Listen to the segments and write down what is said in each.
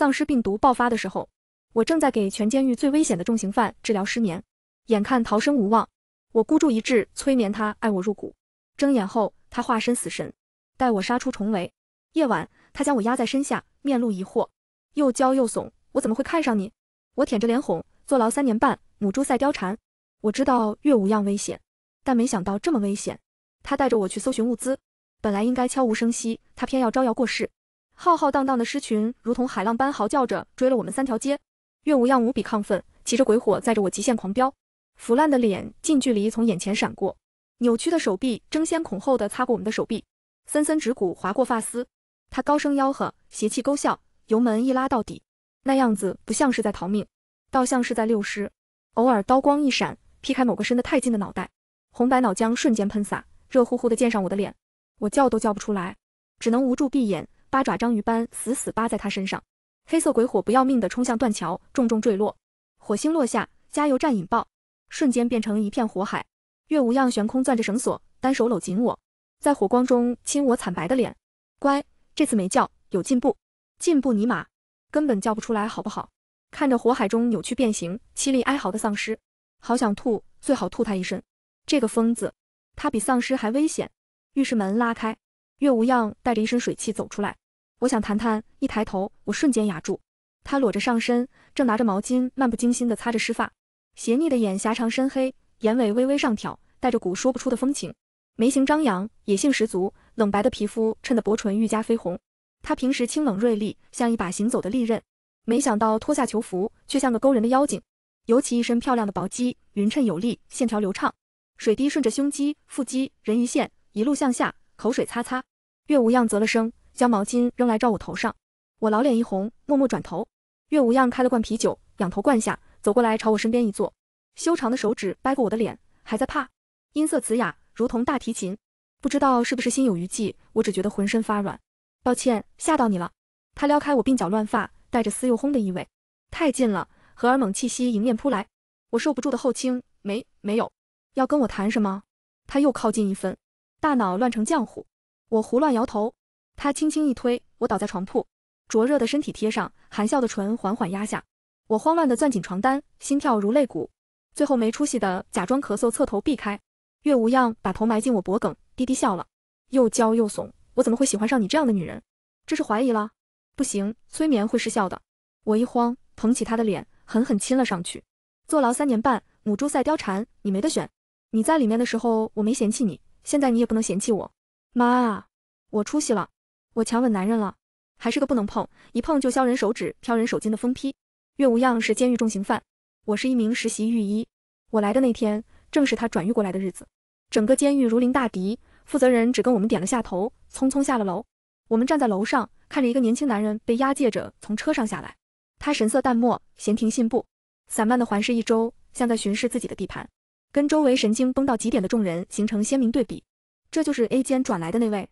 丧尸病毒爆发的时候，我正在给全监狱最危险的重刑犯治疗失眠，眼看逃生无望，我孤注一掷催眠他爱我入骨。睁眼后，他化身死神，带我杀出重围。夜晚，他将我压在身下，面露疑惑，又娇又怂。我怎么会看上你？我舔着脸哄，坐牢三年半，母猪赛貂蝉。我知道月无恙危险，但没想到这么危险。他带着我去搜寻物资，本来应该悄无声息，他偏要招摇过市。浩浩荡荡的尸群如同海浪般嚎叫着追了我们三条街，月无恙无比亢奋，骑着鬼火载着我极限狂飙，腐烂的脸近距离从眼前闪过，扭曲的手臂争先恐后的擦过我们的手臂，森森指骨划过发丝，他高声吆喝，邪气勾笑，油门一拉到底，那样子不像是在逃命，倒像是在遛尸，偶尔刀光一闪，劈开某个伸得太近的脑袋，红白脑浆瞬间喷洒，热乎乎的溅上我的脸，我叫都叫不出来，只能无助闭眼。八爪章鱼般死死扒在他身上，黑色鬼火不要命地冲向断桥，重重坠落。火星落下，加油站引爆，瞬间变成一片火海。月无恙悬空攥着绳索，单手搂紧我，在火光中亲我惨白的脸。乖，这次没叫，有进步。进步尼玛，根本叫不出来，好不好？看着火海中扭曲变形、凄厉哀嚎的丧尸，好想吐，最好吐他一身。这个疯子，他比丧尸还危险。浴室门拉开，月无恙带着一身水汽走出来。我想谈谈，一抬头，我瞬间哑住。他裸着上身，正拿着毛巾漫不经心地擦着湿发，邪睨的眼狭长深黑，眼尾微微上挑，带着股说不出的风情。眉形张扬，野性十足，冷白的皮肤衬得薄唇愈加绯红。他平时清冷锐利，像一把行走的利刃，没想到脱下囚服，却像个勾人的妖精。尤其一身漂亮的薄肌，匀称有力，线条流畅，水滴顺着胸肌、腹肌、人鱼线一路向下，口水擦擦。月无恙啧了声。将毛巾扔来罩我头上，我老脸一红，默默转头。月无恙开了罐啤酒，仰头灌下，走过来朝我身边一坐，修长的手指掰过我的脸，还在怕，音色嘶哑，如同大提琴。不知道是不是心有余悸，我只觉得浑身发软。抱歉，吓到你了。他撩开我鬓角乱发，带着丝又烘的意味。太近了，荷尔蒙气息迎面扑来，我受不住的后倾。没，没有。要跟我谈什么？他又靠近一分，大脑乱成浆糊，我胡乱摇头。他轻轻一推，我倒在床铺，灼热的身体贴上，含笑的唇缓缓压下。我慌乱地攥紧床单，心跳如擂鼓，最后没出息的假装咳嗽，侧头避开。月无恙把头埋进我脖梗，低低笑了，又娇又怂。我怎么会喜欢上你这样的女人？这是怀疑了？不行，催眠会失效的。我一慌，捧起他的脸，狠狠亲了上去。坐牢三年半，母猪赛貂蝉，你没得选。你在里面的时候我没嫌弃你，现在你也不能嫌弃我。妈我出息了！我强吻男人了，还是个不能碰，一碰就削人手指、挑人手筋的疯批。岳无恙是监狱重刑犯，我是一名实习狱医。我来的那天正是他转狱过来的日子，整个监狱如临大敌，负责人只跟我们点了下头，匆匆下了楼。我们站在楼上看着一个年轻男人被押解着从车上下来，他神色淡漠，闲庭信步，散漫的环视一周，像在巡视自己的地盘，跟周围神经绷到极点的众人形成鲜明对比。这就是 A 监转来的那位。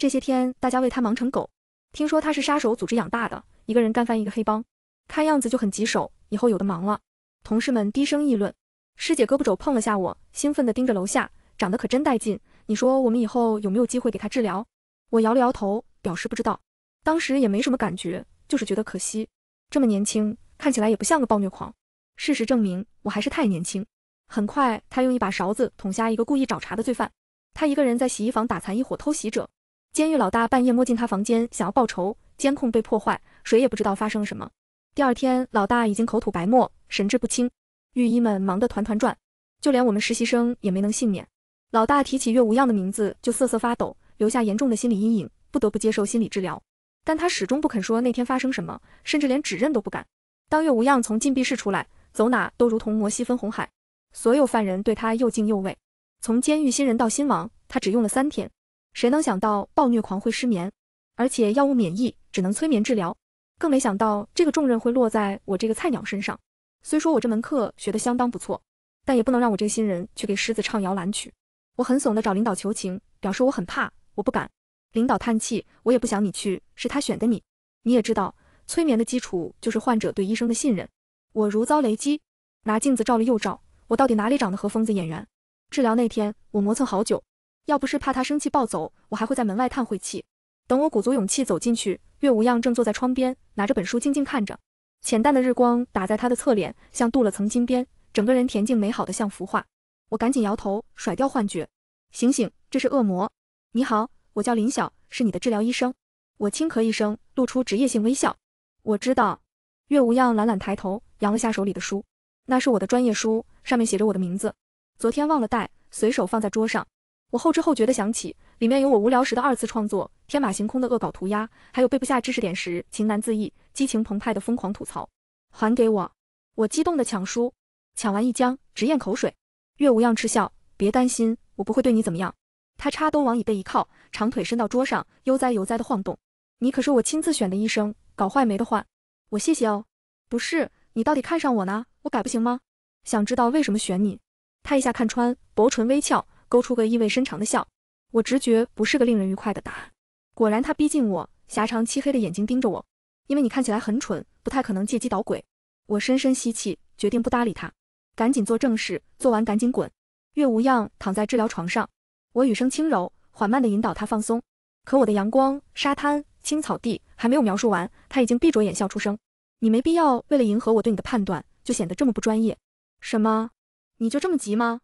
这些天大家为他忙成狗，听说他是杀手组织养大的，一个人干翻一个黑帮，看样子就很棘手，以后有的忙了。同事们低声议论，师姐胳膊肘碰了下我，兴奋地盯着楼下，长得可真带劲。你说我们以后有没有机会给他治疗？我摇了摇头，表示不知道。当时也没什么感觉，就是觉得可惜，这么年轻，看起来也不像个暴虐狂。事实证明我还是太年轻。很快，他用一把勺子捅瞎一个故意找茬的罪犯，他一个人在洗衣房打残一伙偷袭者。监狱老大半夜摸进他房间，想要报仇，监控被破坏，谁也不知道发生了什么。第二天，老大已经口吐白沫，神志不清，狱医们忙得团团转，就连我们实习生也没能幸免。老大提起岳无恙的名字就瑟瑟发抖，留下严重的心理阴影，不得不接受心理治疗。但他始终不肯说那天发生什么，甚至连指认都不敢。当岳无恙从禁闭室出来，走哪都如同摩西分红海，所有犯人对他又敬又畏。从监狱新人到新王，他只用了三天。谁能想到暴虐狂会失眠，而且药物免疫，只能催眠治疗。更没想到这个重任会落在我这个菜鸟身上。虽说我这门课学得相当不错，但也不能让我这个新人去给狮子唱摇篮曲。我很怂的找领导求情，表示我很怕，我不敢。领导叹气，我也不想你去，是他选的你。你也知道，催眠的基础就是患者对医生的信任。我如遭雷击，拿镜子照了又照，我到底哪里长得和疯子演员？治疗那天，我磨蹭好久。要不是怕他生气暴走，我还会在门外叹晦气。等我鼓足勇气走进去，月无恙正坐在窗边，拿着本书静静看着。浅淡的日光打在他的侧脸，像镀了层金边，整个人恬静美好的像幅画。我赶紧摇头，甩掉幻觉，醒醒，这是恶魔。你好，我叫林晓，是你的治疗医生。我轻咳一声，露出职业性微笑。我知道。月无恙懒懒抬头，扬了下手里的书，那是我的专业书，上面写着我的名字。昨天忘了带，随手放在桌上。我后知后觉的想起，里面有我无聊时的二次创作，天马行空的恶搞涂鸦，还有背不下知识点时情难自抑、激情澎湃的疯狂吐槽。还给我！我激动的抢书，抢完一僵，直咽口水。月无恙嗤笑，别担心，我不会对你怎么样。他插兜往椅背一靠，长腿伸到桌上，悠哉悠哉的晃动。你可是我亲自选的医生，搞坏没得换。我谢谢哦。不是，你到底看上我呢？我改不行吗？想知道为什么选你？他一下看穿，薄唇微翘。勾出个意味深长的笑，我直觉不是个令人愉快的答案。果然，他逼近我，狭长漆黑的眼睛盯着我。因为你看起来很蠢，不太可能借机捣鬼。我深深吸气，决定不搭理他，赶紧做正事，做完赶紧滚。月无恙躺在治疗床上，我语声轻柔，缓慢的引导他放松。可我的阳光、沙滩、青草地还没有描述完，他已经闭着眼笑出声。你没必要为了迎合我对你的判断，就显得这么不专业。什么？你就这么急吗？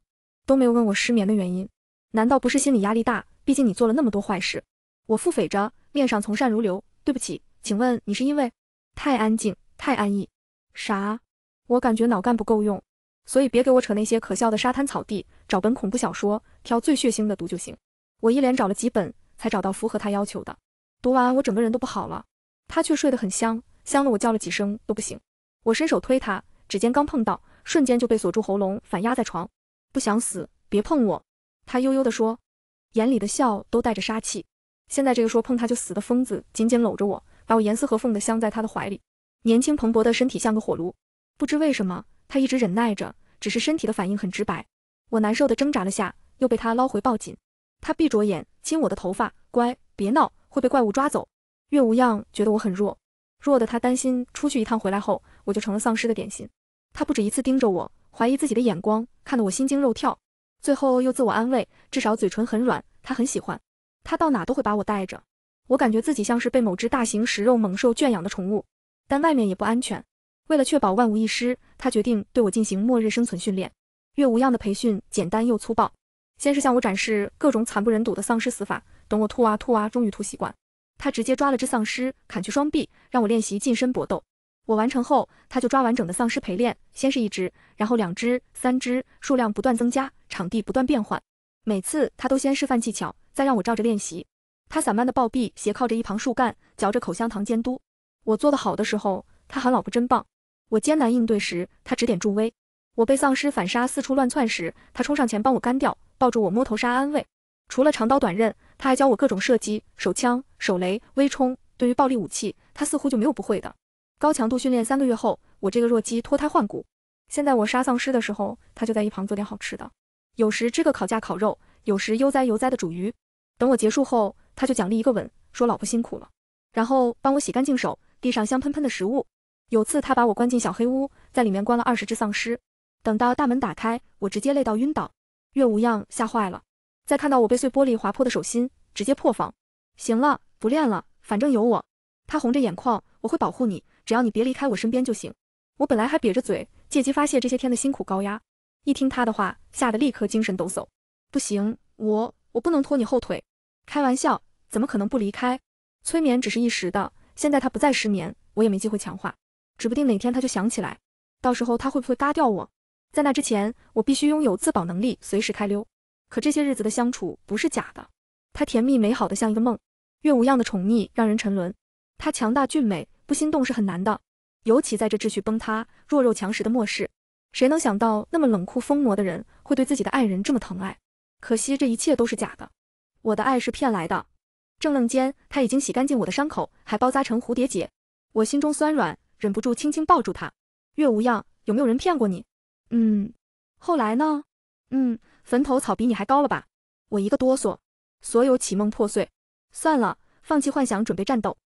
都没有问我失眠的原因，难道不是心理压力大？毕竟你做了那么多坏事。我腹诽着，面上从善如流。对不起，请问你是因为太安静、太安逸？啥？我感觉脑干不够用，所以别给我扯那些可笑的沙滩草地，找本恐怖小说，挑最血腥的读就行。我一连找了几本，才找到符合他要求的。读完我整个人都不好了，他却睡得很香，香的我叫了几声都不醒。我伸手推他，指尖刚碰到，瞬间就被锁住喉咙，反压在床。不想死，别碰我。”他悠悠地说，眼里的笑都带着杀气。现在这个说碰他就死的疯子紧紧搂着我，把我严丝合缝地镶在他的怀里。年轻蓬勃的身体像个火炉。不知为什么，他一直忍耐着，只是身体的反应很直白。我难受地挣扎了下，又被他捞回抱紧。他闭着眼亲我的头发，乖，别闹，会被怪物抓走。月无恙觉得我很弱，弱的他担心出去一趟回来后我就成了丧尸的点心。他不止一次盯着我。怀疑自己的眼光，看得我心惊肉跳。最后又自我安慰，至少嘴唇很软，他很喜欢。他到哪都会把我带着。我感觉自己像是被某只大型食肉猛兽圈养的宠物，但外面也不安全。为了确保万无一失，他决定对我进行末日生存训练。岳无恙的培训简单又粗暴，先是向我展示各种惨不忍睹的丧尸死法，等我吐啊吐啊，终于吐习惯。他直接抓了只丧尸，砍去双臂，让我练习近身搏斗。我完成后，他就抓完整的丧尸陪练，先是一只，然后两只、三只，数量不断增加，场地不断变换。每次他都先示范技巧，再让我照着练习。他散漫的抱臂斜靠着一旁树干，嚼着口香糖监督。我做得好的时候，他喊“老婆真棒”；我艰难应对时，他指点助威；我被丧尸反杀四处乱窜时，他冲上前帮我干掉，抱住我摸头杀安慰。除了长刀短刃，他还教我各种射击、手枪、手雷、微冲。对于暴力武器，他似乎就没有不会的。高强度训练三个月后，我这个弱鸡脱胎换骨。现在我杀丧尸的时候，他就在一旁做点好吃的，有时支个烤架烤肉，有时悠哉悠哉的煮鱼。等我结束后，他就奖励一个吻，说老婆辛苦了，然后帮我洗干净手，递上香喷喷的食物。有次他把我关进小黑屋，在里面关了二十只丧尸，等到大门打开，我直接累到晕倒。岳无恙吓坏了，再看到我被碎玻璃划破的手心，直接破防。行了，不练了，反正有我。他红着眼眶，我会保护你。只要你别离开我身边就行。我本来还瘪着嘴，借机发泄这些天的辛苦高压，一听他的话，吓得立刻精神抖擞。不行，我我不能拖你后腿。开玩笑，怎么可能不离开？催眠只是一时的，现在他不再失眠，我也没机会强化，指不定哪天他就想起来，到时候他会不会嘎掉我？在那之前，我必须拥有自保能力，随时开溜。可这些日子的相处不是假的，他甜蜜美好的像一个梦，月无恙的宠溺让人沉沦，他强大俊美。不心动是很难的，尤其在这秩序崩塌、弱肉强食的末世，谁能想到那么冷酷疯魔的人会对自己的爱人这么疼爱？可惜这一切都是假的，我的爱是骗来的。正愣间，他已经洗干净我的伤口，还包扎成蝴蝶结。我心中酸软，忍不住轻轻抱住他。月无恙，有没有人骗过你？嗯。后来呢？嗯，坟头草比你还高了吧？我一个哆嗦，所有绮梦破碎。算了，放弃幻想，准备战斗。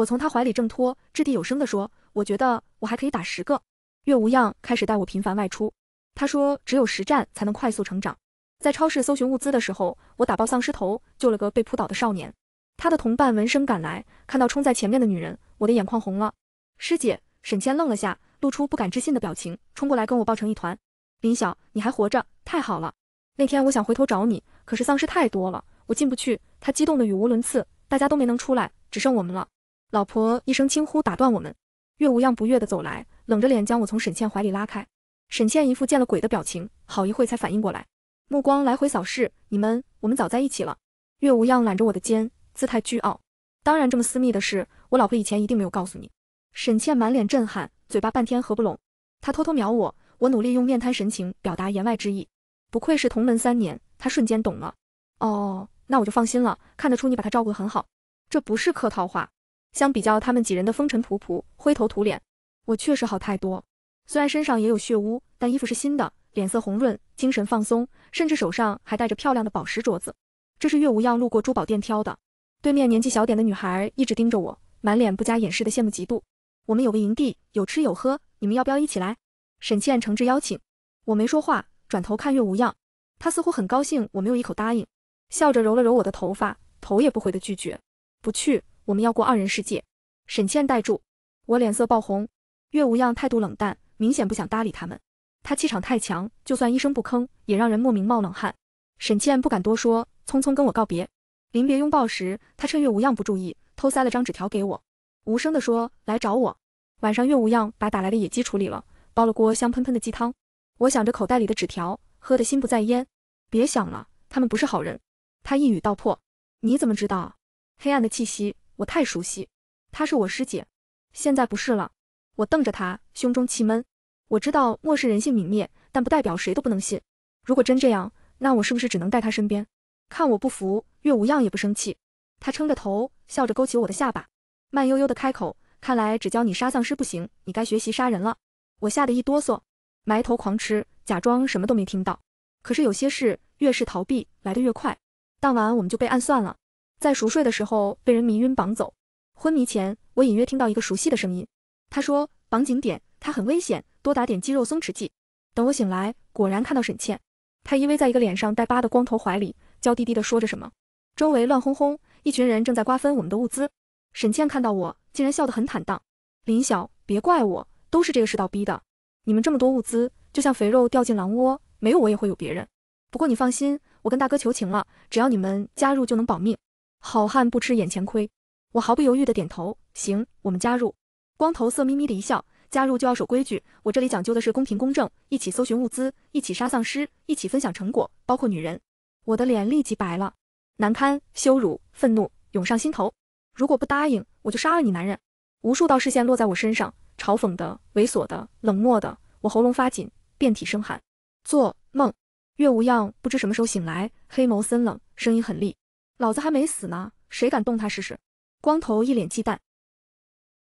我从他怀里挣脱，掷地有声地说：“我觉得我还可以打十个。”月无恙开始带我频繁外出。他说：“只有实战才能快速成长。”在超市搜寻物资的时候，我打爆丧尸头，救了个被扑倒的少年。他的同伴闻声赶来，看到冲在前面的女人，我的眼眶红了。师姐沈谦愣了下，露出不敢置信的表情，冲过来跟我抱成一团。林晓，你还活着，太好了！那天我想回头找你，可是丧尸太多了，我进不去。他激动的语无伦次，大家都没能出来，只剩我们了。老婆一声轻呼打断我们，岳无恙不悦的走来，冷着脸将我从沈倩怀里拉开。沈倩一副见了鬼的表情，好一会才反应过来，目光来回扫视你们，我们早在一起了。岳无恙揽着我的肩，姿态倨傲，当然这么私密的事，我老婆以前一定没有告诉你。沈倩满脸震撼，嘴巴半天合不拢，她偷偷瞄我，我努力用面瘫神情表达言外之意。不愧是同门三年，她瞬间懂了。哦，那我就放心了，看得出你把她照顾很好，这不是客套话。相比较他们几人的风尘仆仆、灰头土脸，我确实好太多。虽然身上也有血污，但衣服是新的，脸色红润，精神放松，甚至手上还戴着漂亮的宝石镯子。这是月无恙路过珠宝店挑的。对面年纪小点的女孩一直盯着我，满脸不加掩饰的羡慕嫉妒。我们有个营地，有吃有喝，你们要不要一起来？沈倩诚挚邀请，我没说话，转头看月无恙，她似乎很高兴我没有一口答应，笑着揉了揉我的头发，头也不回的拒绝，不去。我们要过二人世界。沈倩带住我，脸色爆红。岳无恙态度冷淡，明显不想搭理他们。他气场太强，就算一声不吭，也让人莫名冒冷汗。沈倩不敢多说，匆匆跟我告别。临别拥抱时，他趁岳无恙不注意，偷塞了张纸条给我，无声地说来找我。晚上，岳无恙把打来的野鸡处理了，煲了锅香喷喷的鸡汤。我想着口袋里的纸条，喝得心不在焉。别想了，他们不是好人。他一语道破。你怎么知道？黑暗的气息。我太熟悉，她是我师姐，现在不是了。我瞪着她，胸中气闷。我知道末世人性泯灭，但不代表谁都不能信。如果真这样，那我是不是只能待她身边？看我不服，岳无恙也不生气。他撑着头，笑着勾起我的下巴，慢悠悠的开口：“看来只教你杀丧尸不行，你该学习杀人了。”我吓得一哆嗦，埋头狂吃，假装什么都没听到。可是有些事，越是逃避，来得越快。当晚我们就被暗算了。在熟睡的时候被人迷晕绑走，昏迷前我隐约听到一个熟悉的声音，他说绑紧点，他很危险，多打点肌肉松弛剂。等我醒来，果然看到沈倩，她依偎在一个脸上带疤的光头怀里，娇滴滴地说着什么。周围乱哄哄，一群人正在瓜分我们的物资。沈倩看到我，竟然笑得很坦荡。林晓，别怪我，都是这个世道逼的。你们这么多物资，就像肥肉掉进狼窝，没有我也会有别人。不过你放心，我跟大哥求情了，只要你们加入就能保命。好汉不吃眼前亏，我毫不犹豫的点头。行，我们加入。光头色眯眯的一笑，加入就要守规矩，我这里讲究的是公平公正，一起搜寻物资，一起杀丧尸，一起分享成果，包括女人。我的脸立即白了，难堪、羞辱、愤怒涌上心头。如果不答应，我就杀了你男人。无数道视线落在我身上，嘲讽的、猥琐的、冷漠的，我喉咙发紧，遍体生寒。做梦。月无恙不知什么时候醒来，黑眸森冷，声音很厉。老子还没死呢，谁敢动他试试？光头一脸忌惮，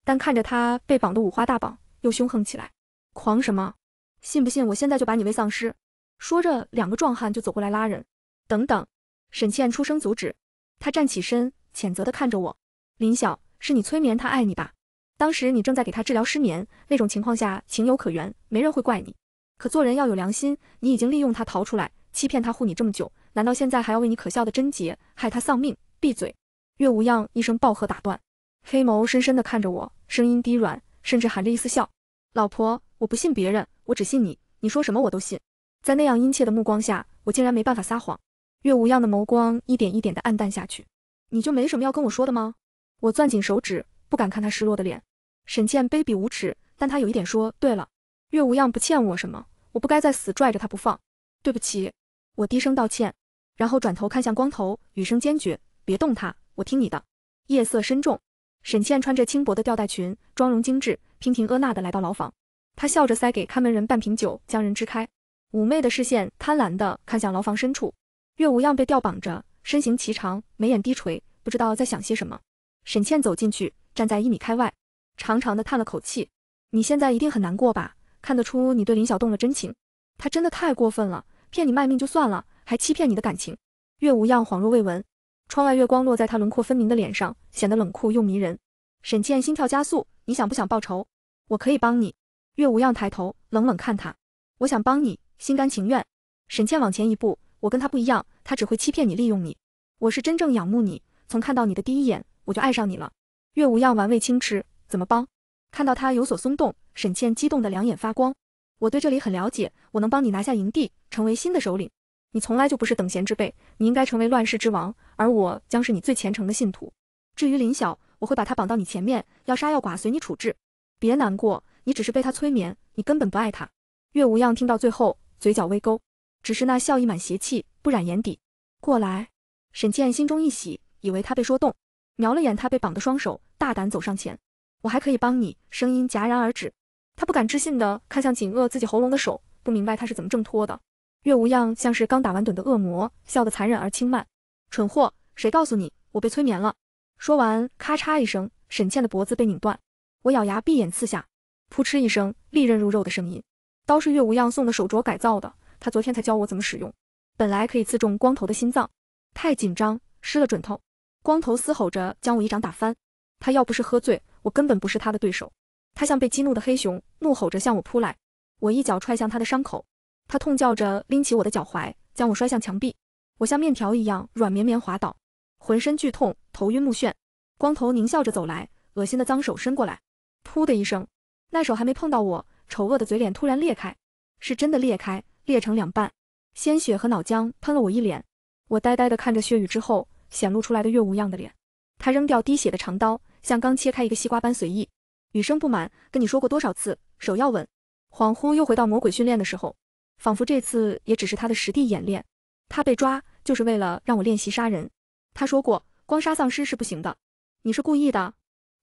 但看着他被绑得五花大绑，又凶横起来，狂什么？信不信我现在就把你喂丧尸？说着，两个壮汉就走过来拉人。等等，沈倩出声阻止。他站起身，谴责的看着我：“林晓，是你催眠他爱你吧？当时你正在给他治疗失眠，那种情况下情有可原，没人会怪你。可做人要有良心，你已经利用他逃出来。”欺骗他护你这么久，难道现在还要为你可笑的贞洁害他丧命？闭嘴！月无恙一声暴喝打断，黑眸深深的看着我，声音低软，甚至含着一丝笑。老婆，我不信别人，我只信你，你说什么我都信。在那样殷切的目光下，我竟然没办法撒谎。月无恙的眸光一点一点的暗淡下去。你就没什么要跟我说的吗？我攥紧手指，不敢看他失落的脸。沈倩卑鄙无耻，但他有一点说对了。月无恙不欠我什么，我不该再死拽着他不放。对不起。我低声道歉，然后转头看向光头，语声坚决：“别动他，我听你的。”夜色深重，沈倩穿着轻薄的吊带裙，妆容精致，娉婷婀娜的来到牢房。她笑着塞给看门人半瓶酒，将人支开，妩媚的视线贪婪的看向牢房深处。月无恙被吊绑着，身形颀长，眉眼低垂，不知道在想些什么。沈倩走进去，站在一米开外，长长的叹了口气：“你现在一定很难过吧？看得出你对林晓动了真情，他真的太过分了。”骗你卖命就算了，还欺骗你的感情。月无恙恍若未闻，窗外月光落在他轮廓分明的脸上，显得冷酷又迷人。沈倩心跳加速，你想不想报仇？我可以帮你。月无恙抬头，冷冷看他。我想帮你，心甘情愿。沈倩往前一步，我跟他不一样，他只会欺骗你，利用你。我是真正仰慕你，从看到你的第一眼，我就爱上你了。月无恙玩味轻痴，怎么帮？看到他有所松动，沈倩激动的两眼发光。我对这里很了解，我能帮你拿下营地，成为新的首领。你从来就不是等闲之辈，你应该成为乱世之王，而我将是你最虔诚的信徒。至于林晓，我会把他绑到你前面，要杀要剐随你处置。别难过，你只是被他催眠，你根本不爱他。岳无恙听到最后，嘴角微勾，只是那笑意满邪气，不染眼底。过来。沈倩心中一喜，以为他被说动，瞄了眼他被绑的双手，大胆走上前。我还可以帮你。声音戛然而止。他不敢置信地看向紧扼自己喉咙的手，不明白他是怎么挣脱的。月无恙像是刚打完盹的恶魔，笑得残忍而轻慢。蠢货，谁告诉你我被催眠了？说完，咔嚓一声，沈倩的脖子被拧断。我咬牙闭眼刺下，噗嗤一声，利刃入肉的声音。刀是月无恙送的手镯改造的，他昨天才教我怎么使用。本来可以刺中光头的心脏，太紧张失了准头。光头嘶吼着将我一掌打翻。他要不是喝醉，我根本不是他的对手。他像被激怒的黑熊，怒吼着向我扑来。我一脚踹向他的伤口，他痛叫着拎起我的脚踝，将我摔向墙壁。我像面条一样软绵绵滑倒，浑身剧痛，头晕目眩。光头狞笑着走来，恶心的脏手伸过来，噗的一声，那手还没碰到我，丑恶的嘴脸突然裂开，是真的裂开，裂成两半，鲜血和脑浆喷了我一脸。我呆呆地看着血雨之后显露出来的月无恙的脸，他扔掉滴血的长刀，像刚切开一个西瓜般随意。雨生不满，跟你说过多少次，手要稳。恍惚又回到魔鬼训练的时候，仿佛这次也只是他的实地演练。他被抓就是为了让我练习杀人。他说过，光杀丧尸是不行的。你是故意的？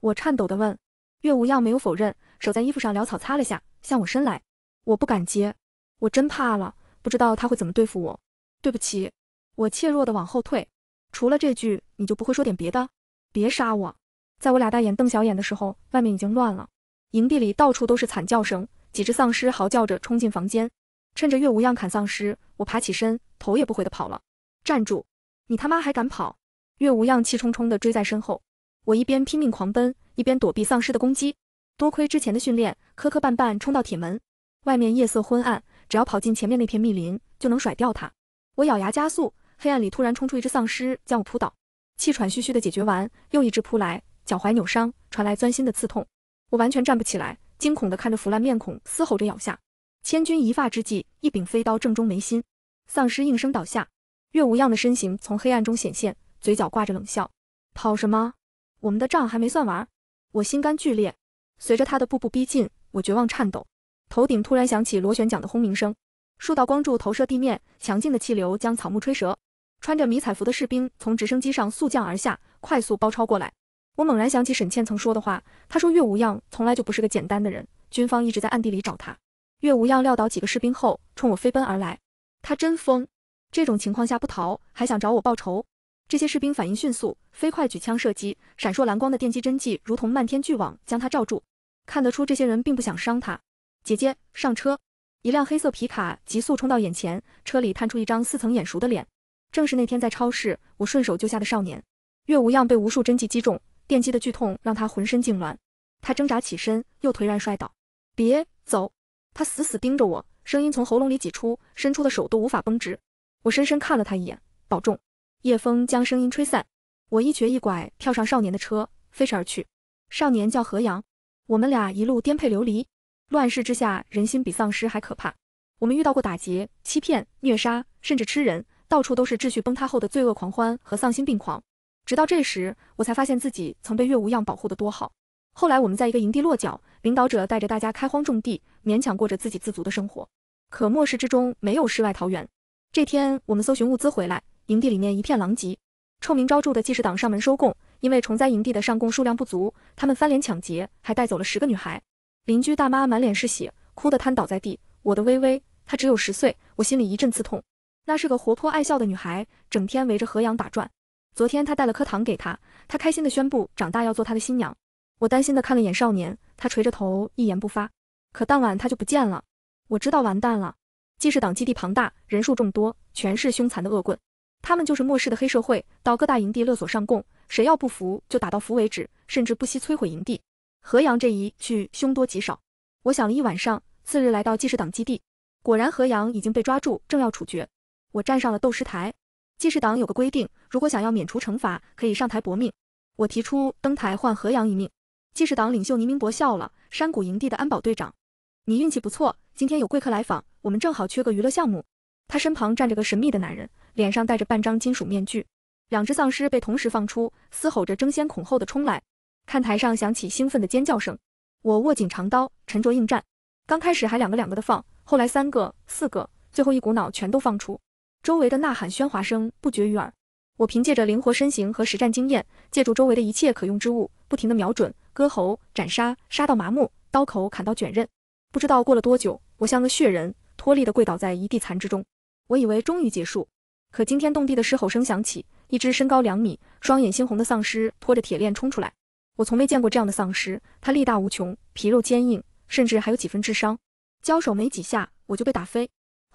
我颤抖地问。岳无恙没有否认，手在衣服上潦草擦了下，向我伸来。我不敢接，我真怕了，不知道他会怎么对付我。对不起，我怯弱地往后退。除了这句，你就不会说点别的？别杀我！在我俩大眼瞪小眼的时候，外面已经乱了。营地里到处都是惨叫声，几只丧尸嚎叫着冲进房间。趁着岳无恙砍丧尸，我爬起身，头也不回的跑了。站住！你他妈还敢跑！岳无恙气冲冲的追在身后。我一边拼命狂奔，一边躲避丧尸的攻击。多亏之前的训练，磕磕绊绊冲到铁门。外面夜色昏暗，只要跑进前面那片密林，就能甩掉他。我咬牙加速，黑暗里突然冲出一只丧尸，将我扑倒。气喘吁吁的解决完，又一只扑来。脚踝扭伤，传来钻心的刺痛，我完全站不起来，惊恐地看着腐烂面孔，嘶吼着咬下。千钧一发之际，一柄飞刀正中眉心，丧尸应声倒下。月无恙的身形从黑暗中显现，嘴角挂着冷笑：“跑什么？我们的账还没算完。”我心肝俱裂。随着他的步步逼近，我绝望颤抖。头顶突然响起螺旋桨的轰鸣声，数道光柱投射地面，强劲的气流将草木吹折。穿着迷彩服的士兵从直升机上速降而下，快速包抄过来。我猛然想起沈倩曾说的话，她说月无恙从来就不是个简单的人，军方一直在暗地里找他。月无恙撂倒几个士兵后，冲我飞奔而来。他真疯，这种情况下不逃，还想找我报仇？这些士兵反应迅速，飞快举枪射击，闪烁蓝光的电击针剂如同漫天巨网将他罩住。看得出这些人并不想伤他。姐姐，上车！一辆黑色皮卡急速冲到眼前，车里探出一张似曾眼熟的脸，正是那天在超市我顺手救下的少年。月无恙被无数针剂击中。电击的剧痛让他浑身痉挛，他挣扎起身，又颓然摔倒。别走！他死死盯着我，声音从喉咙里挤出，伸出的手都无法绷直。我深深看了他一眼，保重。夜风将声音吹散，我一瘸一拐跳上少年的车，飞驰而去。少年叫何阳，我们俩一路颠沛流离，乱世之下人心比丧尸还可怕。我们遇到过打劫、欺骗、虐杀，甚至吃人，到处都是秩序崩塌后的罪恶狂欢和丧心病狂。直到这时，我才发现自己曾被月无恙保护的多好。后来我们在一个营地落脚，领导者带着大家开荒种地，勉强过着自给自足的生活。可末世之中没有世外桃源。这天我们搜寻物资回来，营地里面一片狼藉。臭名昭著的祭师党上门收贡，因为虫灾营地的上贡数量不足，他们翻脸抢劫，还带走了十个女孩。邻居大妈满脸是血，哭得瘫倒在地。我的微微，她只有十岁，我心里一阵刺痛。那是个活泼爱笑的女孩，整天围着河阳打转。昨天他带了颗糖给他，他开心地宣布长大要做他的新娘。我担心地看了眼少年，他垂着头，一言不发。可当晚他就不见了。我知道完蛋了。纪氏党基地庞大，人数众多，全是凶残的恶棍。他们就是末世的黑社会，到各大营地勒索上供，谁要不服就打到服为止，甚至不惜摧毁营地。何阳这一去凶多吉少。我想了一晚上，次日来到纪氏党基地，果然何阳已经被抓住，正要处决。我站上了斗师台。纪事党有个规定，如果想要免除惩罚，可以上台搏命。我提出登台换何阳一命。纪事党领袖倪明博笑了。山谷营地的安保队长，你运气不错，今天有贵客来访，我们正好缺个娱乐项目。他身旁站着个神秘的男人，脸上戴着半张金属面具。两只丧尸被同时放出，嘶吼着争先恐后的冲来。看台上响起兴奋的尖叫声。我握紧长刀，沉着应战。刚开始还两个两个的放，后来三个、四个，最后一股脑全都放出。周围的呐喊喧哗声不绝于耳，我凭借着灵活身形和实战经验，借助周围的一切可用之物，不停地瞄准割喉斩杀，杀到麻木，刀口砍到卷刃。不知道过了多久，我像个血人，脱力地跪倒在一地残肢中。我以为终于结束，可惊天动地的狮吼声响起，一只身高两米、双眼猩红的丧尸拖着铁链冲出来。我从没见过这样的丧尸，它力大无穷，皮肉坚硬，甚至还有几分智商。交手没几下，我就被打飞。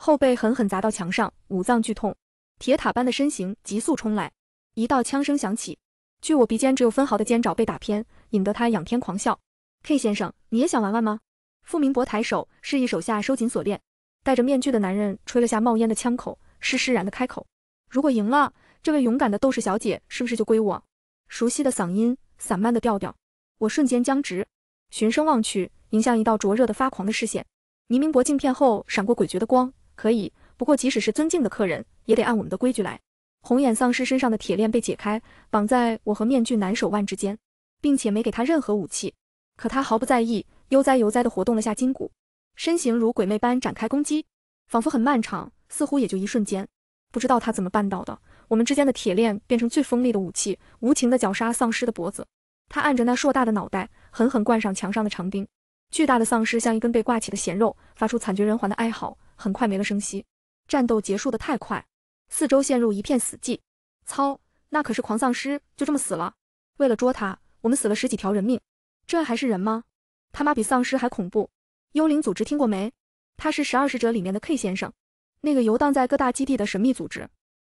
后背狠狠砸到墙上，五脏剧痛，铁塔般的身形急速冲来，一道枪声响起，距我鼻尖只有分毫的尖爪被打偏，引得他仰天狂笑。K 先生，你也想玩玩吗？傅明博抬手示意手下收紧锁链，戴着面具的男人吹了下冒烟的枪口，施施然的开口：“如果赢了，这位勇敢的斗士小姐是不是就归我？”熟悉的嗓音，散漫的调调，我瞬间僵直，循声望去，迎向一道灼热的发狂的视线。倪明博镜片后闪过诡谲的光。可以，不过即使是尊敬的客人，也得按我们的规矩来。红眼丧尸身上的铁链被解开，绑在我和面具男手腕之间，并且没给他任何武器。可他毫不在意，悠哉悠哉地活动了下筋骨，身形如鬼魅般展开攻击，仿佛很漫长，似乎也就一瞬间。不知道他怎么办到的，我们之间的铁链变成最锋利的武器，无情地绞杀丧尸的脖子。他按着那硕大的脑袋，狠狠灌上墙上的长钉。巨大的丧尸像一根被挂起的咸肉，发出惨绝人寰的哀嚎。很快没了声息，战斗结束的太快，四周陷入一片死寂。操，那可是狂丧尸，就这么死了。为了捉他，我们死了十几条人命，这还是人吗？他妈比丧尸还恐怖。幽灵组织听过没？他是十二使者里面的 K 先生，那个游荡在各大基地的神秘组织。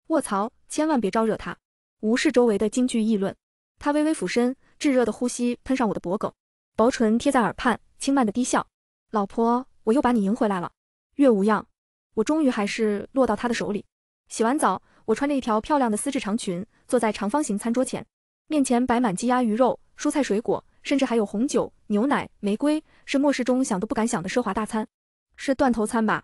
卧槽，千万别招惹他。无视周围的惊惧议论，他微微俯身，炙热的呼吸喷上我的脖颈，薄唇贴在耳畔，轻慢的低笑：“老婆，我又把你赢回来了。”月无恙，我终于还是落到他的手里。洗完澡，我穿着一条漂亮的丝质长裙，坐在长方形餐桌前，面前摆满鸡鸭鱼肉、蔬菜水果，甚至还有红酒、牛奶、玫瑰，是末世中想都不敢想的奢华大餐，是断头餐吧？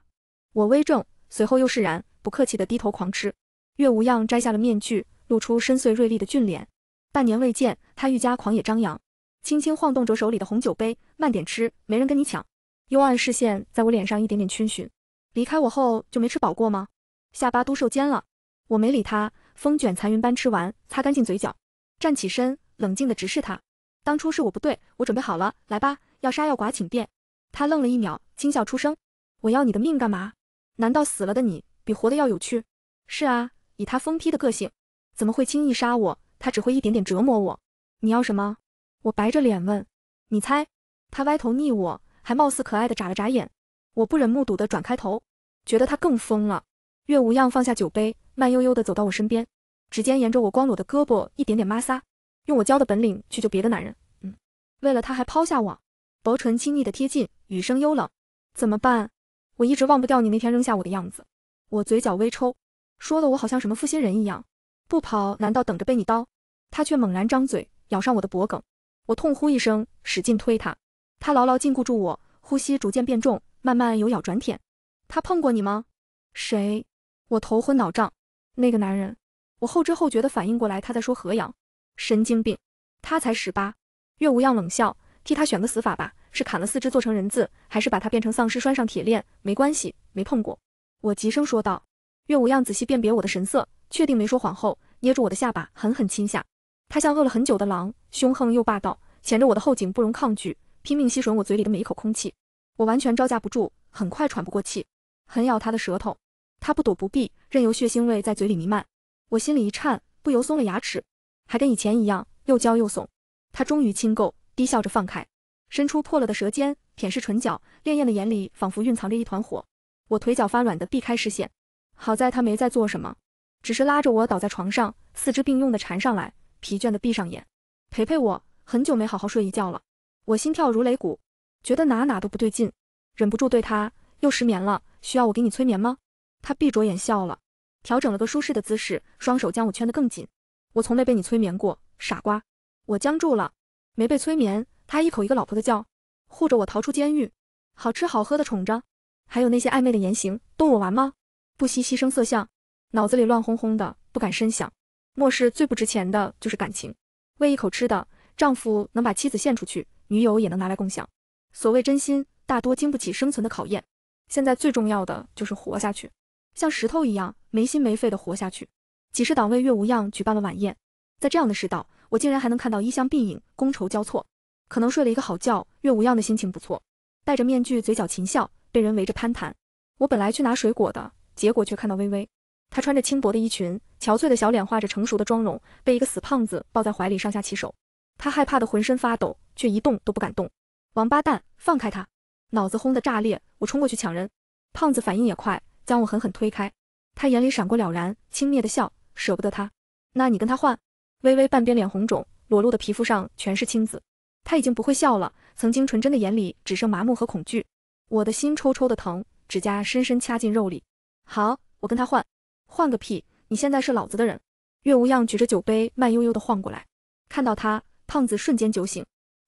我微怔，随后又释然，不客气地低头狂吃。月无恙摘下了面具，露出深邃锐利的俊脸。半年未见，他愈加狂野张扬，轻轻晃动着手里的红酒杯，慢点吃，没人跟你抢。幽暗视线在我脸上一点点逡巡，离开我后就没吃饱过吗？下巴都瘦尖了。我没理他，风卷残云般吃完，擦干净嘴角，站起身，冷静地直视他。当初是我不对，我准备好了，来吧，要杀要剐请便。他愣了一秒，轻笑出声：“我要你的命干嘛？难道死了的你比活的要有趣？”是啊，以他疯批的个性，怎么会轻易杀我？他只会一点点折磨我。你要什么？我白着脸问。你猜？他歪头睨我。还貌似可爱的眨了眨眼，我不忍目睹的转开头，觉得他更疯了。月无恙放下酒杯，慢悠悠的走到我身边，指尖沿着我光裸的胳膊一点点摩挲，用我教的本领去救别的男人，嗯，为了他还抛下我，薄唇轻昵的贴近，语声幽冷。怎么办？我一直忘不掉你那天扔下我的样子。我嘴角微抽，说的我好像什么负心人一样。不跑，难道等着被你刀？他却猛然张嘴咬上我的脖颈。我痛呼一声，使劲推他。他牢牢禁锢住我，呼吸逐渐变重，慢慢由咬转舔。他碰过你吗？谁？我头昏脑胀。那个男人。我后知后觉地反应过来，他在说何阳。神经病！他才十八。岳无恙冷笑，替他选个死法吧，是砍了四肢做成人字，还是把他变成丧尸拴上铁链？没关系，没碰过。我急声说道。岳无恙仔细辨别我的神色，确定没说谎后，捏住我的下巴，狠狠亲下。他像饿了很久的狼，凶横又霸道，钳着我的后颈，不容抗拒。拼命吸吮我嘴里的每一口空气，我完全招架不住，很快喘不过气。狠咬他的舌头，他不躲不避，任由血腥味在嘴里弥漫。我心里一颤，不由松了牙齿，还跟以前一样又娇又怂。他终于亲够，低笑着放开，伸出破了的舌尖舔舐唇角，潋滟的眼里仿佛蕴藏着一团火。我腿脚发软的避开视线，好在他没在做什么，只是拉着我倒在床上，四肢并用的缠上来，疲倦的闭上眼，陪陪我。很久没好好睡一觉了。我心跳如擂鼓，觉得哪哪都不对劲，忍不住对他又失眠了。需要我给你催眠吗？他闭着眼笑了，调整了个舒适的姿势，双手将我圈得更紧。我从没被你催眠过，傻瓜。我僵住了，没被催眠。他一口一个老婆的叫，护着我逃出监狱，好吃好喝的宠着，还有那些暧昧的言行，逗我玩吗？不惜牺牲色相，脑子里乱哄哄的，不敢深想。末世最不值钱的就是感情，为一口吃的，丈夫能把妻子献出去。女友也能拿来共享。所谓真心，大多经不起生存的考验。现在最重要的就是活下去，像石头一样没心没肺的活下去。几十党为月无恙举办了晚宴，在这样的世道，我竟然还能看到衣香鬓影，觥筹交错。可能睡了一个好觉，月无恙的心情不错，戴着面具，嘴角噙笑，被人围着攀谈。我本来去拿水果的，结果却看到微微。她穿着轻薄的衣裙，憔悴的小脸画着成熟的妆容，被一个死胖子抱在怀里上下其手。她害怕的浑身发抖。却一动都不敢动，王八蛋，放开他！脑子轰的炸裂，我冲过去抢人，胖子反应也快，将我狠狠推开。他眼里闪过了然，轻蔑的笑，舍不得他。那你跟他换？微微半边脸红肿，裸露的皮肤上全是青紫，他已经不会笑了，曾经纯真的眼里只剩麻木和恐惧。我的心抽抽的疼，指甲深深掐进肉里。好，我跟他换。换个屁，你现在是老子的人。月无恙举着酒杯慢悠悠的晃过来，看到他，胖子瞬间酒醒。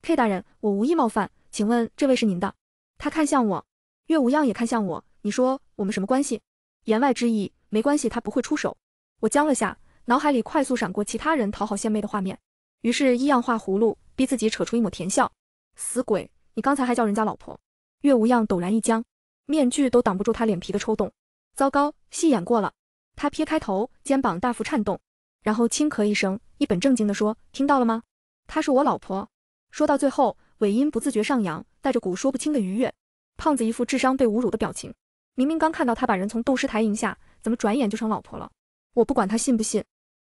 佩大人，我无意冒犯，请问这位是您的？他看向我，月无恙也看向我。你说我们什么关系？言外之意，没关系，他不会出手。我僵了下，脑海里快速闪过其他人讨好献媚的画面，于是依样画葫芦，逼自己扯出一抹甜笑。死鬼，你刚才还叫人家老婆！月无恙陡然一僵，面具都挡不住他脸皮的抽动。糟糕，戏演过了。他撇开头，肩膀大幅颤动，然后轻咳一声，一本正经地说：“听到了吗？她是我老婆。”说到最后，尾音不自觉上扬，带着股说不清的愉悦。胖子一副智商被侮辱的表情，明明刚看到他把人从斗尸台赢下，怎么转眼就成老婆了？我不管他信不信，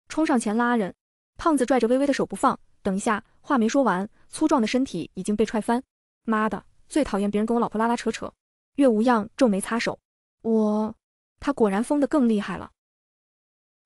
冲上前拉人。胖子拽着微微的手不放，等一下，话没说完，粗壮的身体已经被踹翻。妈的，最讨厌别人跟我老婆拉拉扯扯。月无恙皱眉擦手，我，他果然疯得更厉害了。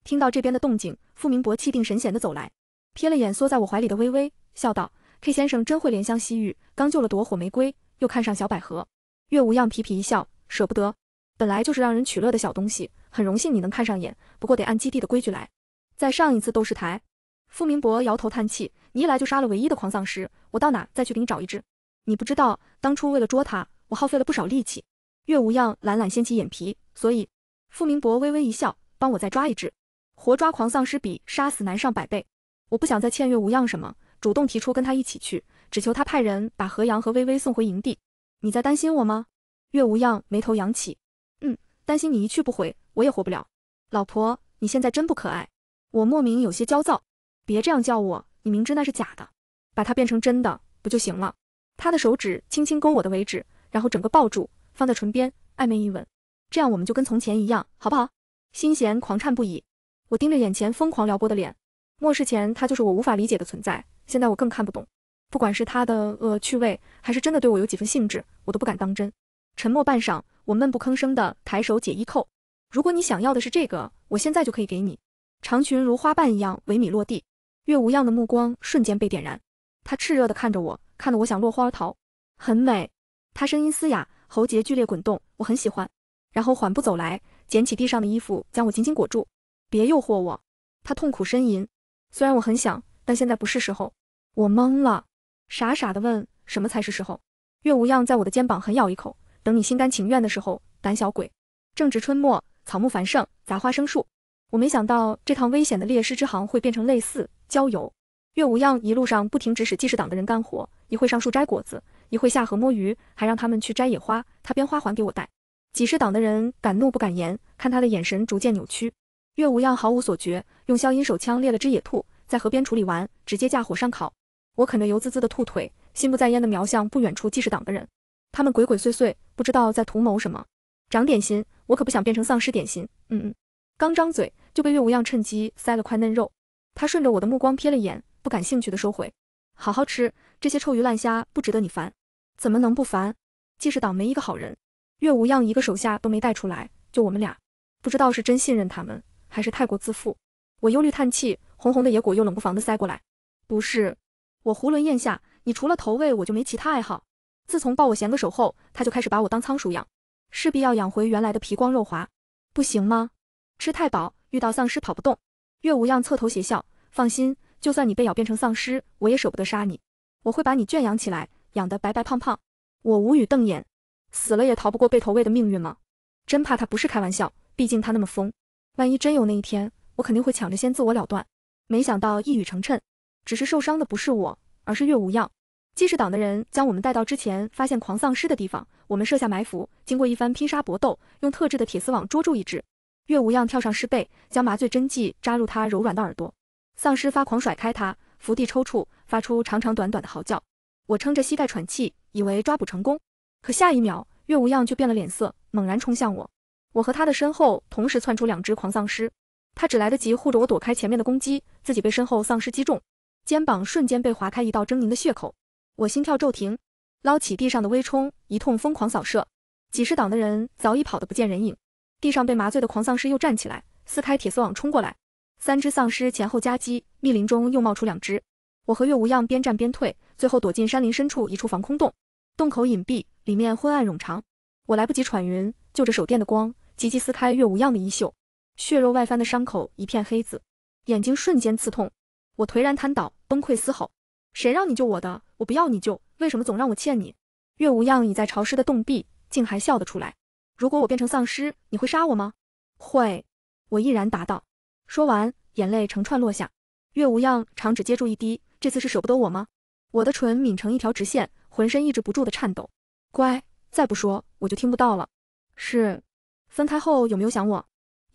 听到这边的动静，傅明博气定神闲的走来，瞥了眼缩在我怀里的微微，笑道。K 先生真会怜香惜玉，刚救了朵火玫瑰，又看上小百合。月无恙皮皮一笑，舍不得，本来就是让人取乐的小东西，很荣幸你能看上眼，不过得按基地的规矩来。在上一次斗士台，傅明博摇头叹气，你一来就杀了唯一的狂丧尸，我到哪再去给你找一只？你不知道，当初为了捉他，我耗费了不少力气。月无恙懒懒掀起眼皮，所以傅明博微微一笑，帮我再抓一只，活抓狂丧尸比杀死难上百倍，我不想再欠月无恙什么。主动提出跟他一起去，只求他派人把何阳和微微送回营地。你在担心我吗？月无恙眉头扬起，嗯，担心你一去不回，我也活不了。老婆，你现在真不可爱。我莫名有些焦躁，别这样叫我，你明知那是假的，把它变成真的不就行了？他的手指轻轻勾我的尾指，然后整个抱住，放在唇边，暧昧一吻。这样我们就跟从前一样，好不好？心弦狂颤不已。我盯着眼前疯狂撩拨的脸，末世前他就是我无法理解的存在。现在我更看不懂，不管是他的恶趣味，还是真的对我有几分兴致，我都不敢当真。沉默半晌，我闷不吭声的抬手解衣扣。如果你想要的是这个，我现在就可以给你。长裙如花瓣一样唯米落地，月无恙的目光瞬间被点燃，他炽热的看着我，看得我想落荒而逃。很美，他声音嘶哑，喉结剧烈滚动，我很喜欢。然后缓步走来，捡起地上的衣服，将我紧紧裹住。别诱惑我，他痛苦呻吟。虽然我很想。但现在不是时候，我懵了，傻傻的问什么才是时候？月无恙在我的肩膀狠咬一口，等你心甘情愿的时候，胆小鬼。正值春末，草木繁盛，杂花生树。我没想到这趟危险的猎尸之行会变成类似郊游。月无恙一路上不停指使济世党的人干活，一会上树摘果子，一会下河摸鱼，还让他们去摘野花，他编花环给我戴。济世党的人敢怒不敢言，看他的眼神逐渐扭曲。月无恙毫无所觉，用消音手枪猎了只野兔。在河边处理完，直接架火上烤。我啃着油滋滋的兔腿，心不在焉的瞄向不远处纪氏党的人，他们鬼鬼祟祟，不知道在图谋什么。长点心，我可不想变成丧尸点心。嗯嗯，刚张嘴就被岳无恙趁机塞了块嫩肉。他顺着我的目光瞥了眼，不感兴趣的收回。好好吃，这些臭鱼烂虾不值得你烦。怎么能不烦？纪氏党没一个好人。岳无恙一个手下都没带出来，就我们俩，不知道是真信任他们，还是太过自负。我忧虑叹气。红红的野果又冷不防的塞过来，不是我囫囵咽下。你除了投喂我就没其他爱好。自从抱我闲个手后，他就开始把我当仓鼠养，势必要养回原来的皮光肉滑，不行吗？吃太饱遇到丧尸跑不动。月无恙侧头邪笑，放心，就算你被咬变成丧尸，我也舍不得杀你，我会把你圈养起来，养得白白胖胖。我无语瞪眼，死了也逃不过被投喂的命运吗？真怕他不是开玩笑，毕竟他那么疯，万一真有那一天，我肯定会抢着先自我了断。没想到一语成谶，只是受伤的不是我，而是岳无恙。既是党的人将我们带到之前发现狂丧尸的地方，我们设下埋伏。经过一番拼杀搏斗，用特制的铁丝网捉住一只。岳无恙跳上尸背，将麻醉针剂扎入他柔软的耳朵。丧尸发狂甩开他，伏地抽搐，发出长长短短的嚎叫。我撑着膝盖喘气，以为抓捕成功，可下一秒，岳无恙却变了脸色，猛然冲向我。我和他的身后同时窜出两只狂丧尸。他只来得及护着我躲开前面的攻击，自己被身后丧尸击中，肩膀瞬间被划开一道狰狞的血口。我心跳骤停，捞起地上的微冲，一通疯狂扫射。几十档的人早已跑得不见人影，地上被麻醉的狂丧尸又站起来，撕开铁丝网冲过来。三只丧尸前后夹击，密林中又冒出两只。我和月无恙边战边退，最后躲进山林深处一处防空洞，洞口隐蔽，里面昏暗冗长。我来不及喘匀，就着手电的光，急急撕开月无恙的衣袖。血肉外翻的伤口一片黑紫，眼睛瞬间刺痛，我颓然瘫倒，崩溃嘶吼：“谁让你救我的？我不要你救，为什么总让我欠你？”月无恙倚在潮湿的洞壁，竟还笑得出来。如果我变成丧尸，你会杀我吗？会。我毅然答道。说完，眼泪成串落下。月无恙长指接住一滴，这次是舍不得我吗？我的唇抿成一条直线，浑身抑制不住的颤抖。乖，再不说我就听不到了。是。分开后有没有想我？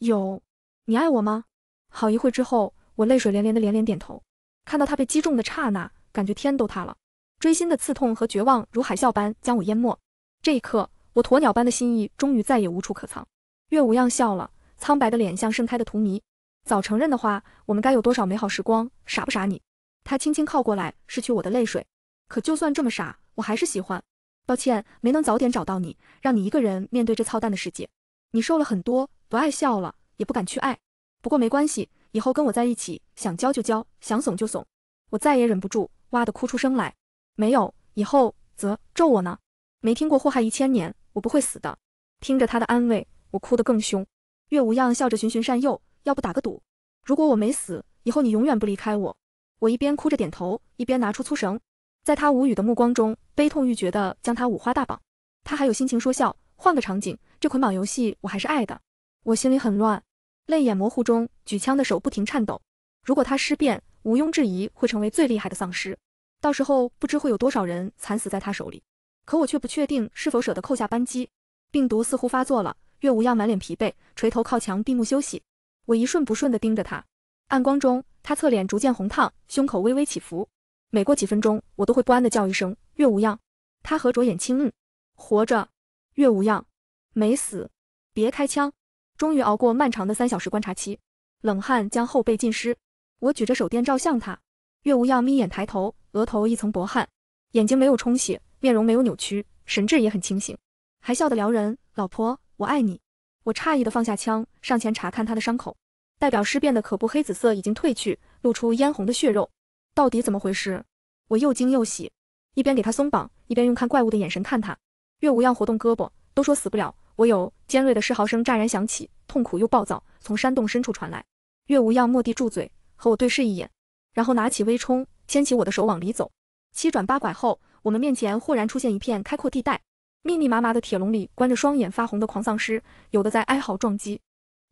有，你爱我吗？好一会之后，我泪水连连的连连点头。看到他被击中的刹那，感觉天都塌了。锥心的刺痛和绝望如海啸般将我淹没。这一刻，我鸵鸟般的心意终于再也无处可藏。岳无恙笑了，苍白的脸像盛开的荼蘼。早承认的话，我们该有多少美好时光？傻不傻你？他轻轻靠过来，拭去我的泪水。可就算这么傻，我还是喜欢。抱歉，没能早点找到你，让你一个人面对这操蛋的世界。你瘦了很多。不爱笑了，也不敢去爱。不过没关系，以后跟我在一起，想教就教，想怂就怂。我再也忍不住，哇的哭出声来。没有，以后则咒我呢。没听过祸害一千年，我不会死的。听着他的安慰，我哭得更凶。岳无恙笑着循循善诱，要不打个赌？如果我没死，以后你永远不离开我。我一边哭着点头，一边拿出粗绳，在他无语的目光中，悲痛欲绝的将他五花大绑。他还有心情说笑？换个场景，这捆绑游戏我还是爱的。我心里很乱，泪眼模糊中，举枪的手不停颤抖。如果他尸变，毋庸置疑会成为最厉害的丧尸，到时候不知会有多少人惨死在他手里。可我却不确定是否舍得扣下扳机。病毒似乎发作了，月无恙满脸疲惫，垂头靠墙闭目休息。我一瞬不瞬地盯着他，暗光中，他侧脸逐渐红烫，胸口微微起伏。每过几分钟，我都会不安地叫一声“月无恙”。他合着眼轻嗯，活着？月无恙？没死？别开枪。”终于熬过漫长的三小时观察期，冷汗将后背浸湿。我举着手电照向他，岳无恙眯眼抬头，额头一层薄汗，眼睛没有充血，面容没有扭曲，神志也很清醒，还笑得撩人。老婆，我爱你。我诧异的放下枪，上前查看他的伤口，代表尸变的可怖黑紫色已经褪去，露出嫣红的血肉。到底怎么回事？我又惊又喜，一边给他松绑，一边用看怪物的眼神看他。岳无恙活动胳膊，都说死不了。我有尖锐的嘶嚎声乍然响起，痛苦又暴躁，从山洞深处传来。月无恙蓦地住嘴，和我对视一眼，然后拿起微冲，牵起我的手往里走。七转八拐后，我们面前豁然出现一片开阔地带，密密麻麻的铁笼里关着双眼发红的狂丧尸，有的在哀嚎撞击，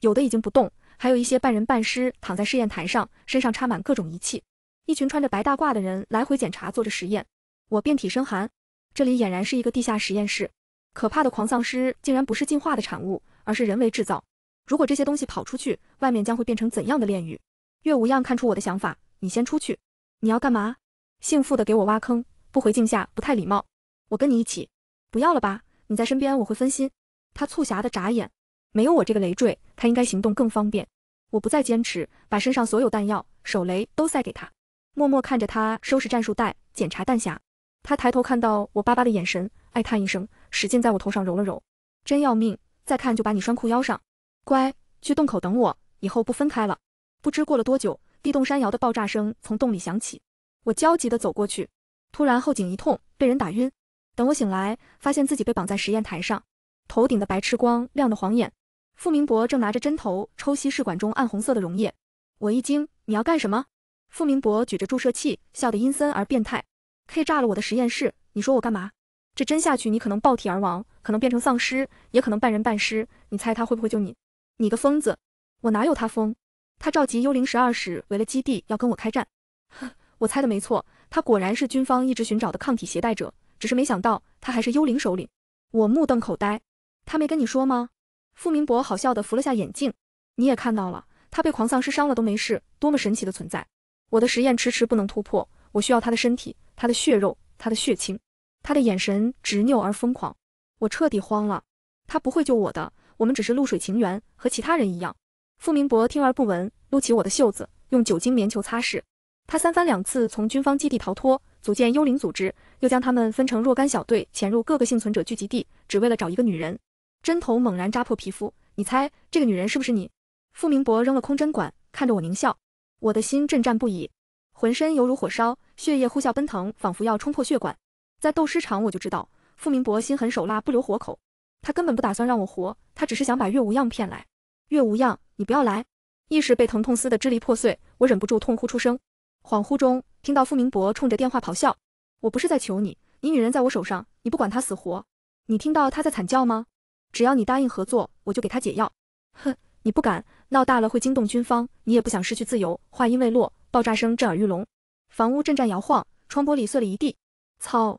有的已经不动，还有一些半人半尸躺在试验台上，身上插满各种仪器。一群穿着白大褂的人来回检查，做着实验。我遍体生寒，这里俨然是一个地下实验室。可怕的狂丧尸竟然不是进化的产物，而是人为制造。如果这些东西跑出去，外面将会变成怎样的炼狱？月无恙看出我的想法，你先出去。你要干嘛？幸福的给我挖坑，不回镜下不太礼貌。我跟你一起。不要了吧，你在身边我会分心。他促狭的眨眼，没有我这个累赘，他应该行动更方便。我不再坚持，把身上所有弹药、手雷都塞给他，默默看着他收拾战术袋、检查弹匣。他抬头看到我巴巴的眼神，哀叹一声。使劲在我头上揉了揉，真要命！再看就把你拴裤腰上，乖，去洞口等我，以后不分开了。不知过了多久，地动山摇的爆炸声从洞里响起，我焦急地走过去，突然后颈一痛，被人打晕。等我醒来，发现自己被绑在实验台上，头顶的白炽光亮得晃眼。傅明博正拿着针头抽吸试管中暗红色的溶液，我一惊：“你要干什么？”傅明博举着注射器，笑得阴森而变态：“K 炸了我的实验室，你说我干嘛？”这针下去，你可能爆体而亡，可能变成丧尸，也可能半人半尸。你猜他会不会救你？你个疯子！我哪有他疯？他召集幽灵十二使围了基地，要跟我开战。呵，我猜的没错，他果然是军方一直寻找的抗体携带者。只是没想到他还是幽灵首领。我目瞪口呆。他没跟你说吗？傅明博好笑的扶了下眼镜。你也看到了，他被狂丧尸伤了都没事，多么神奇的存在。我的实验迟迟不能突破，我需要他的身体，他的血肉，他的血清。他的眼神执拗而疯狂，我彻底慌了。他不会救我的，我们只是露水情缘，和其他人一样。傅明博听而不闻，撸起我的袖子，用酒精棉球擦拭。他三番两次从军方基地逃脱，组建幽灵组织，又将他们分成若干小队，潜入各个幸存者聚集地，只为了找一个女人。针头猛然扎破皮肤，你猜这个女人是不是你？傅明博扔了空针管，看着我狞笑。我的心震颤不已，浑身犹如火烧，血液呼啸奔腾，仿佛要冲破血管。在斗尸场，我就知道傅明博心狠手辣，不留活口。他根本不打算让我活，他只是想把月无恙骗来。月无恙，你不要来！意识被疼痛撕得支离破碎，我忍不住痛呼出声。恍惚中，听到傅明博冲着电话咆哮：“我不是在求你，你女人在我手上，你不管她死活。你听到她在惨叫吗？只要你答应合作，我就给她解药。”哼，你不敢，闹大了会惊动军方，你也不想失去自由。话音未落，爆炸声震耳欲聋，房屋震颤摇晃，窗玻璃碎了一地。操！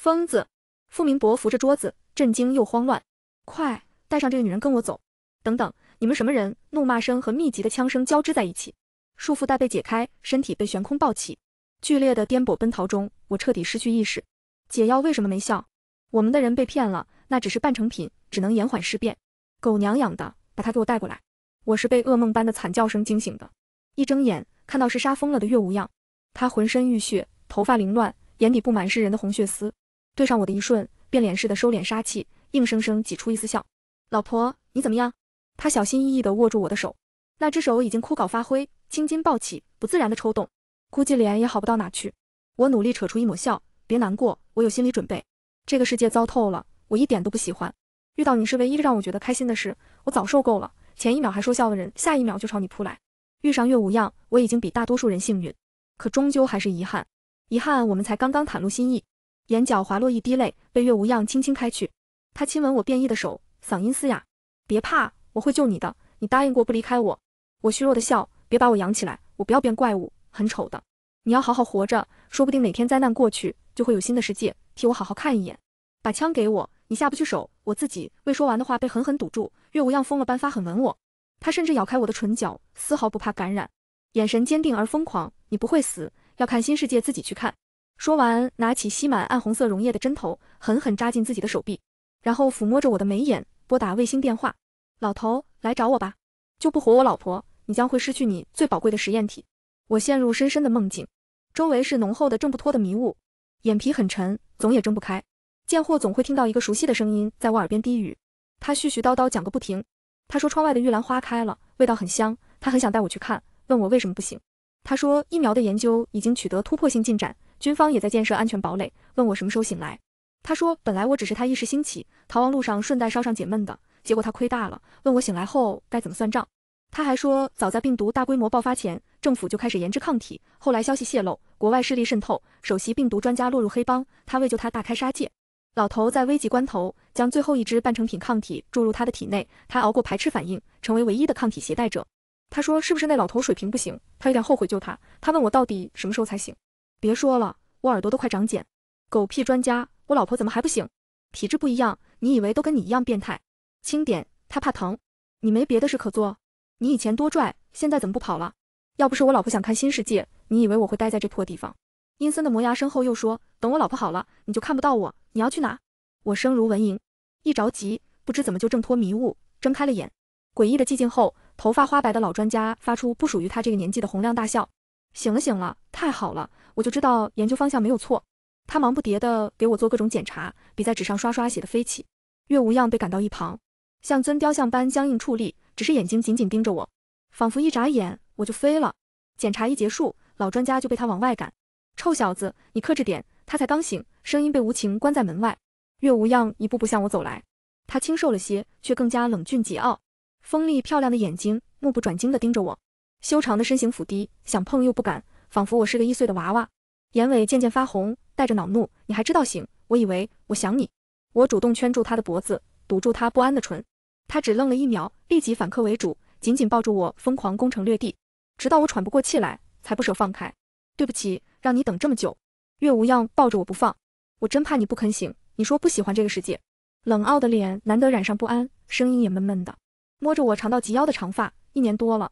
疯子，傅明博扶着桌子，震惊又慌乱。快带上这个女人跟我走！等等，你们什么人？怒骂声和密集的枪声交织在一起，束缚带被解开，身体被悬空抱起。剧烈的颠簸奔逃中，我彻底失去意识。解药为什么没效？我们的人被骗了，那只是半成品，只能延缓尸变。狗娘养的，把他给我带过来！我是被噩梦般的惨叫声惊醒的，一睁眼看到是杀疯了的岳无恙，他浑身浴血，头发凌乱，眼底布满是人的红血丝。对上我的一瞬，变脸似的收敛杀气，硬生生挤出一丝笑。老婆，你怎么样？他小心翼翼地握住我的手，那只手已经枯槁发灰，青筋暴起，不自然的抽动，估计脸也好不到哪去。我努力扯出一抹笑，别难过，我有心理准备。这个世界糟透了，我一点都不喜欢。遇到你是唯一让我觉得开心的事。我早受够了，前一秒还说笑的人，下一秒就朝你扑来。遇上岳无恙，我已经比大多数人幸运，可终究还是遗憾。遗憾，我们才刚刚袒露心意。眼角滑落一滴泪，被月无恙轻轻开去。他亲吻我变异的手，嗓音嘶哑：“别怕，我会救你的。你答应过不离开我。”我虚弱的笑：“别把我养起来，我不要变怪物，很丑的。”你要好好活着，说不定哪天灾难过去，就会有新的世界，替我好好看一眼。把枪给我，你下不去手，我自己。未说完的话被狠狠堵住。月无恙疯了般发狠吻我，他甚至咬开我的唇角，丝毫不怕感染，眼神坚定而疯狂：“你不会死，要看新世界自己去看。”说完，拿起吸满暗红色溶液的针头，狠狠扎进自己的手臂，然后抚摸着我的眉眼，拨打卫星电话：“老头，来找我吧，救不活我老婆，你将会失去你最宝贵的实验体。”我陷入深深的梦境，周围是浓厚的挣不脱的迷雾，眼皮很沉，总也睁不开。贱货总会听到一个熟悉的声音在我耳边低语，他絮絮叨叨讲个不停。他说窗外的玉兰花开了，味道很香，他很想带我去看，问我为什么不行。他说疫苗的研究已经取得突破性进展。军方也在建设安全堡垒。问我什么时候醒来，他说本来我只是他一时兴起，逃亡路上顺带烧上解闷的，结果他亏大了。问我醒来后该怎么算账。他还说，早在病毒大规模爆发前，政府就开始研制抗体，后来消息泄露，国外势力渗透，首席病毒专家落入黑帮，他为救他大开杀戒。老头在危急关头将最后一只半成品抗体注入他的体内，他熬过排斥反应，成为唯一的抗体携带者。他说是不是那老头水平不行？他有点后悔救他。他问我到底什么时候才醒？别说了，我耳朵都快长茧。狗屁专家，我老婆怎么还不醒？体质不一样，你以为都跟你一样变态？轻点，她怕疼。你没别的事可做？你以前多拽，现在怎么不跑了？要不是我老婆想看新世界，你以为我会待在这破地方？阴森的磨牙声后又说：“等我老婆好了，你就看不到我。你要去哪？”我声如蚊蝇，一着急，不知怎么就挣脱迷雾，睁开了眼。诡异的寂静后，头发花白的老专家发出不属于他这个年纪的洪亮大笑：“醒了，醒了，太好了！”我就知道研究方向没有错，他忙不迭地给我做各种检查，笔在纸上刷刷写的飞起。月无恙被赶到一旁，像尊雕像般僵硬矗立，只是眼睛紧紧盯着我，仿佛一眨眼我就飞了。检查一结束，老专家就被他往外赶。臭小子，你克制点。他才刚醒，声音被无情关在门外。月无恙一步步向我走来，他清瘦了些，却更加冷峻桀骜，锋利漂亮的眼睛目不转睛地盯着我，修长的身形俯低，想碰又不敢。仿佛我是个易碎的娃娃，眼尾渐渐发红，带着恼怒。你还知道醒？我以为我想你。我主动圈住他的脖子，堵住他不安的唇。他只愣了一秒，立即反客为主，紧紧抱住我，疯狂攻城略地，直到我喘不过气来，才不舍放开。对不起，让你等这么久。月无恙抱着我不放，我真怕你不肯醒。你说不喜欢这个世界，冷傲的脸难得染上不安，声音也闷闷的，摸着我长到及腰的长发。一年多了，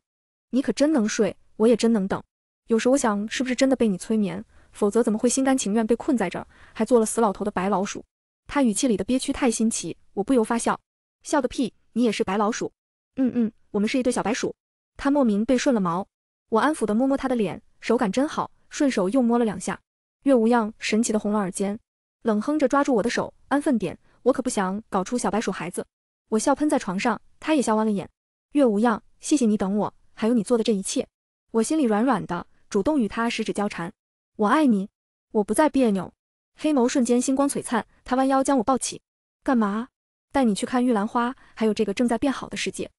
你可真能睡，我也真能等。有时我想，是不是真的被你催眠？否则怎么会心甘情愿被困在这，还做了死老头的白老鼠？他语气里的憋屈太新奇，我不由发笑。笑个屁！你也是白老鼠。嗯嗯，我们是一对小白鼠。他莫名被顺了毛，我安抚的摸摸他的脸，手感真好，顺手又摸了两下。月无恙神奇的红了耳尖，冷哼着抓住我的手，安分点，我可不想搞出小白鼠孩子。我笑喷在床上，他也笑弯了眼。月无恙，谢谢你等我，还有你做的这一切。我心里软软的。主动与他十指交缠，我爱你，我不再别扭。黑眸瞬间星光璀璨，他弯腰将我抱起，干嘛？带你去看玉兰花，还有这个正在变好的世界。